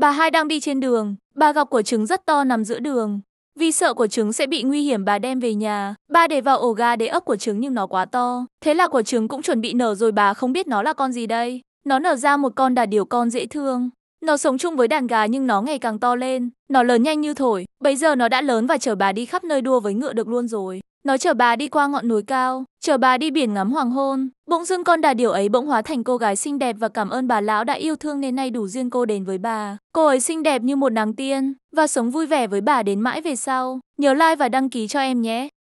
Bà hai đang đi trên đường, bà gặp quả trứng rất to nằm giữa đường. Vì sợ quả trứng sẽ bị nguy hiểm bà đem về nhà, bà để vào ổ gà để ấp quả trứng nhưng nó quá to. Thế là quả trứng cũng chuẩn bị nở rồi bà không biết nó là con gì đây. Nó nở ra một con đà điểu con dễ thương. Nó sống chung với đàn gà nhưng nó ngày càng to lên. Nó lớn nhanh như thổi, bây giờ nó đã lớn và chở bà đi khắp nơi đua với ngựa được luôn rồi. Nó chở bà đi qua ngọn núi cao, chở bà đi biển ngắm hoàng hôn, Bỗng dưng con đà điểu ấy bỗng hóa thành cô gái xinh đẹp và cảm ơn bà lão đã yêu thương nên nay đủ duyên cô đến với bà. Cô ấy xinh đẹp như một nàng tiên và sống vui vẻ với bà đến mãi về sau. Nhớ like và đăng ký cho em nhé.